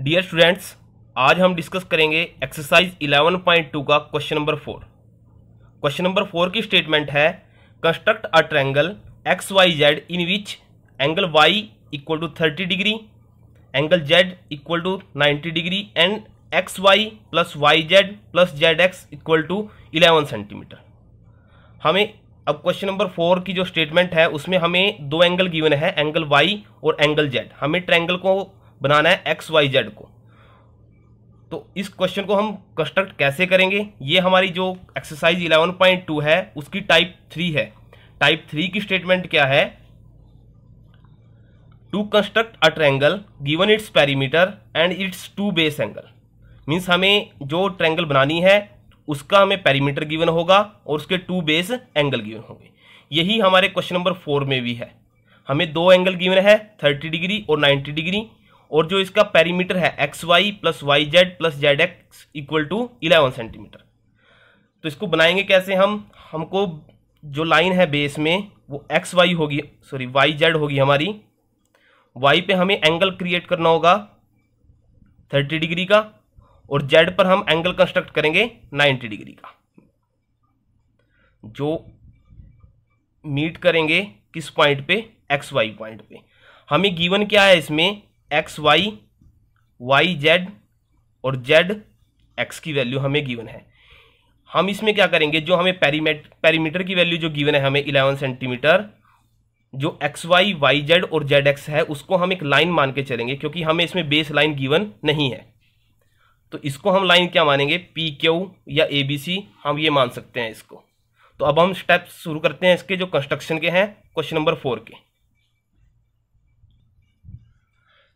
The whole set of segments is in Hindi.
डियर स्टूडेंट्स आज हम डिस्कस करेंगे एक्सरसाइज 11.2 का question number four question number four की स्टेटमेंट है construct a triangle X Y Z in which angle Y equal to thirty degree angle Z equal to ninety degree and X Y plus Y Z plus Z X equal to eleven centimetre हमें अब क्वेश्चन नंबर फोर की जो स्टेटमेंट है उसमें हमें दो एंगल गिवन है एंगल वाई और एंगल जेड हमें ट्रैंगल को बनाना है एक्स वाई जेड को तो इस क्वेश्चन को हम कंस्ट्रक्ट कैसे करेंगे ये हमारी जो एक्सरसाइज 11.2 है उसकी टाइप थ्री है टाइप थ्री की स्टेटमेंट क्या है to construct a triangle given its perimeter and its two base angle means हमें जो ट्रैंगल बनानी है उसका हमें पैरीमीटर गिवन होगा और उसके टू बेस एंगल गिवन होंगे यही हमारे क्वेश्चन नंबर फोर में भी है हमें दो एंगल गिवन है थर्टी डिग्री और नाइन्टी डिग्री और जो इसका पेरीमीटर है X Y plus Y Z plus Z X equal to eleven centimetre तो इसको बनाएंगे कैसे हम हमको जो लाइन है बेस में वो एक्स वाई होगी सॉरी वाई जेड होगी हमारी वाई पे हमें एंगल क्रिएट करना होगा थर्टी डिग्री का और जेड पर हम एंगल कंस्ट्रक्ट करेंगे नाइन्टी डिग्री का जो मीट करेंगे किस पॉइंट पे एक्स वाई पॉइंट पे हमें गिवन क्या है इसमें एक्स वाई वाई जेड और जेड एक्स की वैल्यू हमें गिवन है हम इसमें क्या करेंगे जो हमें पेरीमेट पेरीमीटर की वैल्यू जो गिवन है हमें इलेवन सेंटीमीटर जो एक्स वाई वाई जेड और जेड एक्स है उसको हम एक लाइन मान के चलेंगे क्योंकि हमें इसमें बेस लाइन गिवन नहीं है तो इसको हम लाइन क्या मानेंगे पी क्यू या ए बी सी हम ये मान सकते हैं इसको तो अब हम स्टेप्स शुरू करते हैं इसके जो कंस्ट्रक्शन के हैं क्वेश्चन नंबर फोर के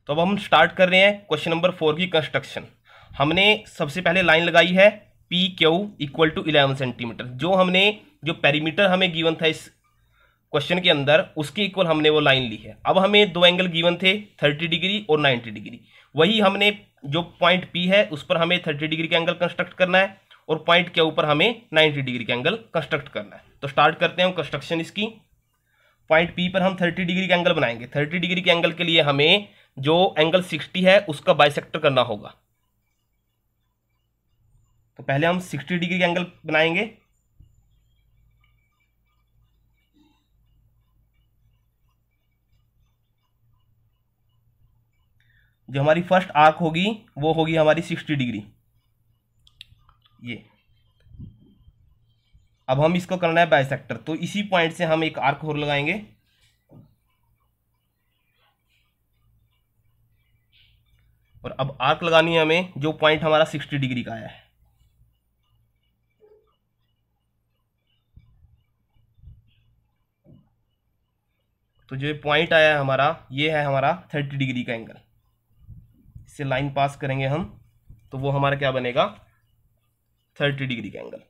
तो अब हम स्टार्ट कर रहे हैं क्वेश्चन नंबर फोर की कंस्ट्रक्शन हमने सबसे पहले लाइन लगाई है P Q equal to eleven centimetre जो हमने जो पेरीमीटर हमें गिवन था इस क्वेश्चन के अंदर उसके इक्वल हमने वो लाइन ली है अब हमें दो एंगल गिवन थे थर्टी डिग्री और नाइन्टी डिग्री वही हमने जो पॉइंट पी है उस पर हमें थर्टी डिग्री का एंगल कंस्ट्रक्ट करना है और पॉइंट के ऊपर हमें नाइन्टी डिग्री का एंगल कंस्ट्रक्ट करना है तो स्टार्ट करते हैं हम कंस्ट्रक्शन इसकी पॉइंट पी पर हम थर्टी डिग्री का एंगल बनाएंगे थर्टी डिग्री के एंगल के लिए हमें जो एंगल 60 है उसका बाइसेक्टर करना होगा तो पहले हम 60 डिग्री एंगल बनाएंगे जो हमारी फर्स्ट आर्क होगी वो होगी हमारी 60 डिग्री ये अब हम इसको करना है बाइसेक्टर तो इसी पॉइंट से हम एक आर्क और लगाएंगे और अब आर्क लगानी है हमें जो पॉइंट हमारा सिक्सटी डिग्री का आया है तो जो पॉइंट आया है हमारा ये है हमारा थर्टी डिग्री का एंगल इससे लाइन पास करेंगे हम तो वो हमारा क्या बनेगा थर्टी डिग्री का एंगल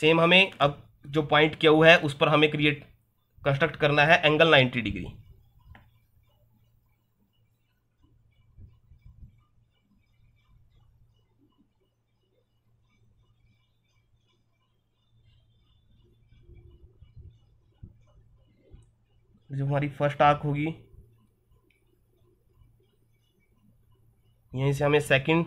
सेम हमें अब जो पॉइंट क्यू है उस पर हमें क्रिएट कंस्ट्रक्ट करना है एंगल 90 डिग्री जो हमारी फर्स्ट आर्क होगी यहीं से हमें सेकंड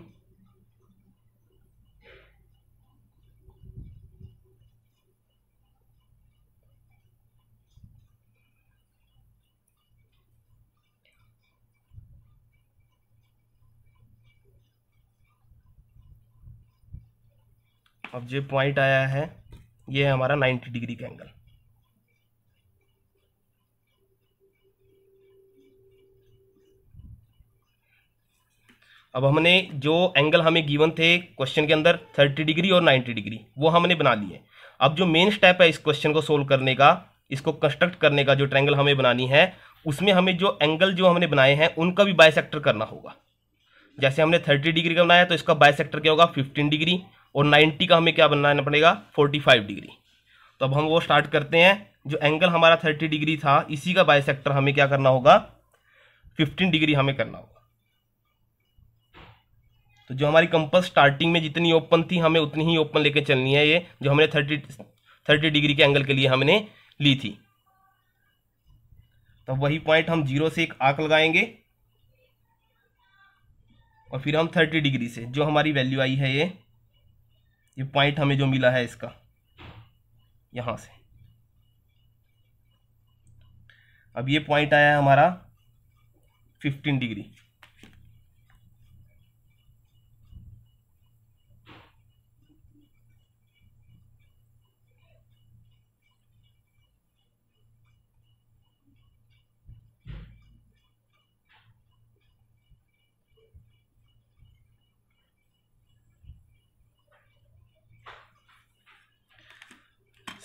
अब जो पॉइंट आया है ये है हमारा 90 डिग्री का एंगल अब हमने जो एंगल हमें गिवन थे क्वेश्चन के अंदर 30 डिग्री और 90 डिग्री वो हमने बना लिए अब जो मेन स्टेप है इस क्वेश्चन को सोल्व करने का इसको कंस्ट्रक्ट करने का जो ट्रैंगल हमें बनानी है उसमें हमें जो एंगल जो हमने बनाए हैं उनका भी बायसेक्टर करना होगा जैसे हमने 30 डिग्री का बनाया तो इसका बायसेक्टर क्या होगा 15 डिग्री और 90 का हमें क्या बनाना पड़ेगा 45 डिग्री तो अब हम वो स्टार्ट करते हैं जो एंगल हमारा 30 डिग्री था इसी का बाई हमें क्या करना होगा 15 डिग्री हमें करना होगा तो जो हमारी कंपस स्टार्टिंग में जितनी ओपन थी हमें उतनी ही ओपन लेके चलनी है ये जो हमने 30 30 डिग्री के एंगल के लिए हमने ली थी तो वही पॉइंट हम जीरो से एक आंक लगाएंगे और फिर हम 30 डिग्री से जो हमारी वैल्यू आई है ये ये पॉइंट हमें जो मिला है इसका यहाँ से अब ये पॉइंट आया है हमारा फिफ्टीन डिग्री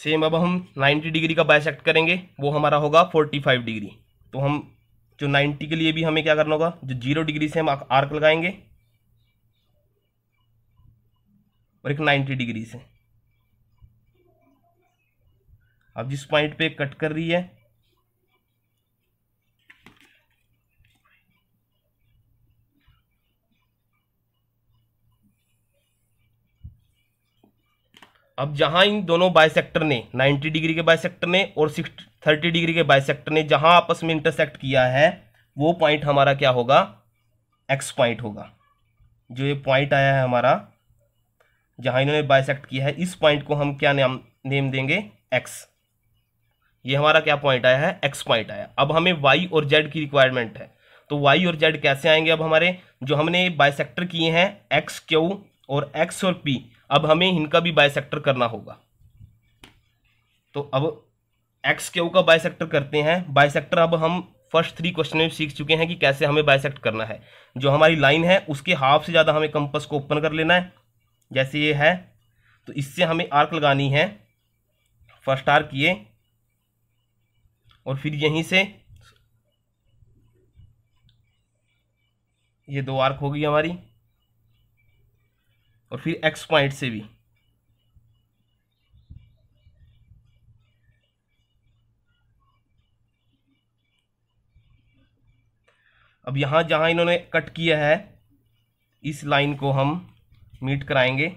सेम अब हम 90 डिग्री का बायसेक्ट करेंगे वो हमारा होगा 45 डिग्री तो हम जो 90 के लिए भी हमें क्या करना होगा जो जीरो डिग्री से हम आर्क लगाएंगे और एक 90 डिग्री से अब जिस पॉइंट पे कट कर रही है अब जहां इन दोनों बायसेक्टर ने 90 डिग्री के बायसेक्टर ने और सिक्स थर्टी डिग्री के बायसेक्टर ने जहां आपस में इंटरसेक्ट किया है वो पॉइंट हमारा क्या होगा एक्स पॉइंट होगा जो ये पॉइंट आया है हमारा जहां इन्होंने बायसेक्ट किया है इस पॉइंट को हम क्या नाम नेम देंगे एक्स ये हमारा क्या पॉइंट आया है एक्स पॉइंट आया अब हमें वाई और जेड की रिक्वायरमेंट है तो वाई और जेड कैसे आएंगे अब हमारे जो हमने बायसेक्टर किए हैं एक्स क्यू और एक्स और पी अब हमें इनका भी बायसेक्टर करना होगा तो अब एक्स क्यू का बायसेक्टर करते हैं बायसेक्टर अब हम फर्स्ट थ्री क्वेश्चन में सीख चुके हैं कि कैसे हमें बायसेक्ट करना है जो हमारी लाइन है उसके हाफ से ज़्यादा हमें कंपस को ओपन कर लेना है जैसे ये है तो इससे हमें आर्क लगानी है फर्स्ट आर्क ये और फिर यहीं से ये दो आर्क होगी हमारी और फिर एक्स पॉइंट से भी अब यहां जहां इन्होंने कट किया है इस लाइन को हम मीट कराएंगे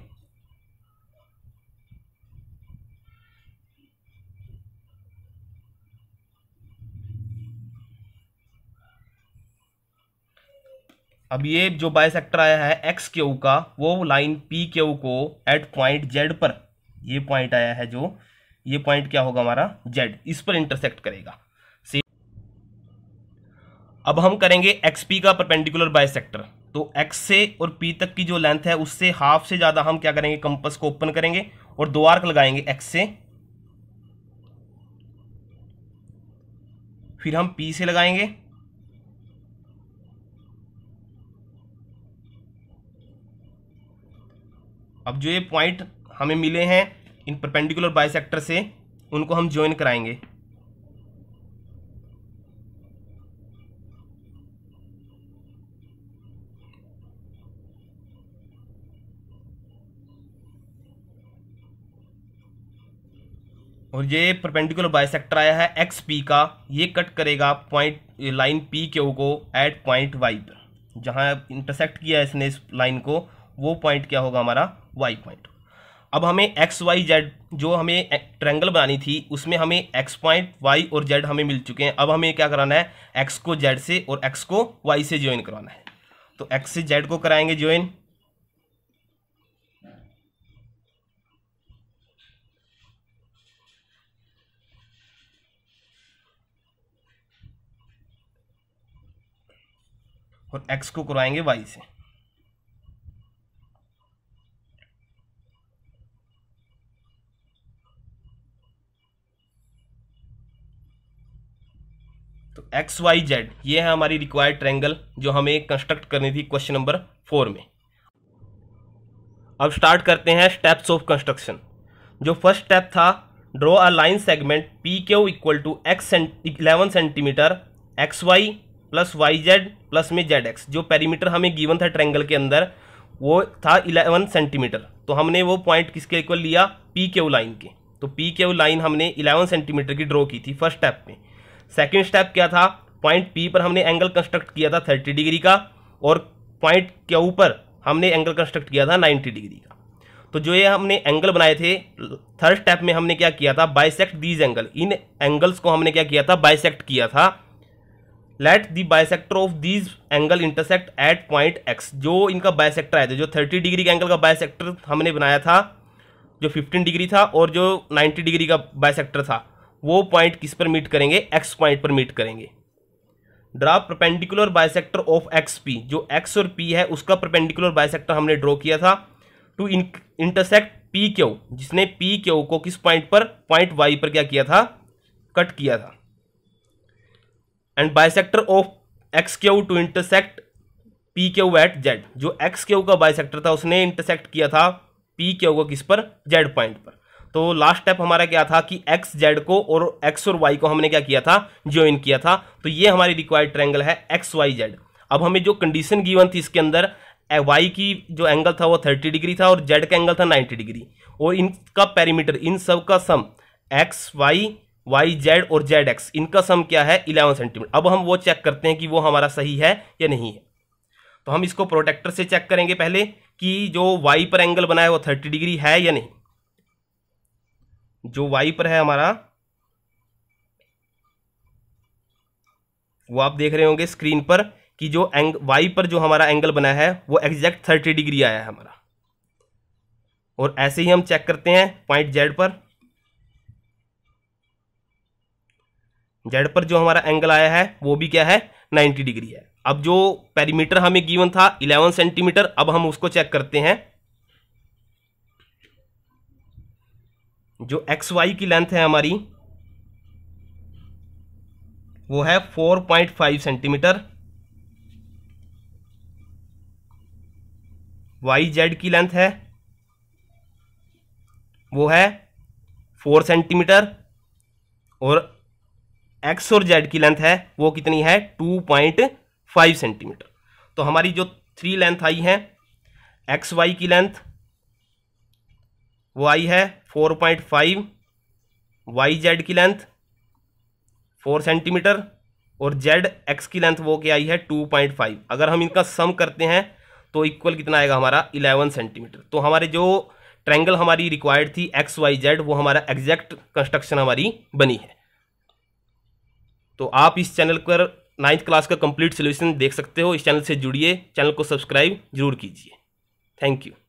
अब ये जो बाय सेक्टर आया है एक्स क्यू का वो लाइन पी क्यू को एट पॉइंट जेड पर ये पॉइंट आया है जो ये पॉइंट क्या होगा हमारा जेड इस पर इंटरसेक्ट करेगा सी अब हम करेंगे एक्स पी का परपेंडिकुलर बाय सेक्टर तो एक्स से और पी तक की जो लेंथ है उससे हाफ से ज़्यादा हम क्या करेंगे कंपस को ओपन करेंगे और दो आर्क लगाएंगे एक्स से फिर हम पी से लगाएंगे अब जो ये पॉइंट हमें मिले हैं इन परपेंडिकुलर बाइसेक्टर से उनको हम ज्वाइन कराएंगे और ये परपेंडिकुलर बाइसेक्टर आया है एक्स पी का ये कट करेगा पॉइंट लाइन पी क्यू को एट पॉइंट वाई पर जहाँ इंटरसेक्ट किया है इसने इस लाइन को वो पॉइंट क्या होगा हमारा वाई पॉइंट अब हमें एक्स वाई जेड जो हमें ट्रेंगल बनानी थी उसमें हमें एक्स पॉइंट वाई और जेड हमें मिल चुके हैं अब हमें क्या कराना है एक्स को जेड से और एक्स को वाई से ज्वाइन कराना है तो एक्स से जेड को कराएंगे ज्वाइन और एक्स को कराएंगे वाई से एक्स वाई जेड ये है हमारी रिक्वायर्ड ट्रैंगल जो हमें कंस्ट्रक्ट करनी थी क्वेश्चन नंबर फोर में अब स्टार्ट करते हैं स्टेप्स ऑफ कंस्ट्रक्शन जो फर्स्ट स्टेप था draw a line segment P Q equal to X eleven centimetre X Y plus Y Z plus में जेड एक्स जो पेरीमीटर हमें गिवन था ट्रैंगल के अंदर वो था इलेवन सेंटीमीटर तो हमने वो पॉइंट किसके इक्वल लिया पी क्यू लाइन के तो पी क्यू लाइन हमने इलेवन सेंटीमीटर की ड्रॉ की थी फर्स्ट स्टेप में सेकेंड स्टेप क्या था पॉइंट पी पर हमने एंगल कंस्ट्रक्ट किया था थर्टी डिग्री का और पॉइंट के ऊपर हमने एंगल कंस्ट्रक्ट किया था नाइन्टी डिग्री का तो जो ये हमने एंगल बनाए थे थर्ड स्टेप में हमने क्या किया था बाइसेक्ट दीज एंगल इन एंगल्स को हमने क्या किया था बाइसेक्ट किया था let the bisector of these angle intersect at point X जो इनका बाइसेक्टर आए थे जो थर्टी डिग्री के एंगल का बाइसेक्टर हमने बनाया था जो फिफ्टीन डिग्री था और जो नाइन्टी डिग्री का बाइसेक्टर था वो पॉइंट किस पर मीट करेंगे एक्स पॉइंट पर मीट करेंगे draw perpendicular bisector of X P जो एक्स और पी है उसका प्रपेंडिकुलर बायसेक्टर हमने ड्रॉ किया था टू इंटरसेक्ट पी क्यू जिसने पी क्यू को किस पॉइंट पर पॉइंट वाई पर क्या किया था कट किया था and bisector of X Q to intersect P Q at Z जो एक्स क्यू का बायसेक्टर था उसने इंटरसेक्ट किया था पी क्यू को किस पर जेड पॉइंट पर तो लास्ट स्टेप हमारा क्या था कि एक्स जेड को और एक्स और वाई को हमने क्या किया था ज्वाइन किया था तो ये हमारी रिक्वायर्ड ट्रैंगल है एक्स वाई जेड अब हमें जो कंडीशन गिवन थी इसके अंदर वाई की जो एंगल था वो 30 डिग्री था और जेड का एंगल था 90 डिग्री और इनका पैरीमीटर इन सब का sum X Y Y Z और जेड एक्स इनका सम क्या है 11 सेंटीमीटर अब हम वो चेक करते हैं कि वो हमारा सही है या नहीं है तो हम इसको प्रोटेक्टर से चेक करेंगे पहले कि जो वाई पर एंगल बनाया वो थर्टी डिग्री है या नहीं जो वाइपर है हमारा वो आप देख रहे होंगे स्क्रीन पर कि जो एंग वाई पर जो हमारा एंगल बना है वो एग्जैक्ट थर्टी डिग्री आया है हमारा और ऐसे ही हम चेक करते हैं पॉइंट जेड पर जेड पर जो हमारा एंगल आया है वो भी क्या है नाइन्टी डिग्री है अब जो पेरीमीटर हमें गिवन था इलेवन सेंटीमीटर अब हम उसको चेक करते हैं जो एक्स वाई की लेंथ है हमारी वो है four point five centimetre Y Z की लेंथ है वो है फोर सेंटीमीटर और एक्स और जेड की लेंथ है वो कितनी है टू पॉइंट फाइव सेंटीमीटर तो हमारी जो थ्री लेंथ आई है एक्स वाई की लेंथ वाई है four point five Y Z की लेंथ फोर सेंटीमीटर और जेड एक्स की लेंथ वो क्या आई है टू पॉइंट फाइव अगर हम इनका सम करते हैं तो इक्वल कितना आएगा हमारा इलेवन सेंटीमीटर तो हमारे जो ट्रेंगल हमारी रिक्वायर्ड थी एक्स वाई जेड वो हमारा एग्जैक्ट कंस्ट्रक्शन हमारी बनी है तो आप इस चैनल पर नाइन्थ क्लास का कंप्लीट सोल्यूशन देख सकते हो इस चैनल से जुड़िए चैनल को सब्सक्राइब जरूर कीजिए थैंक यू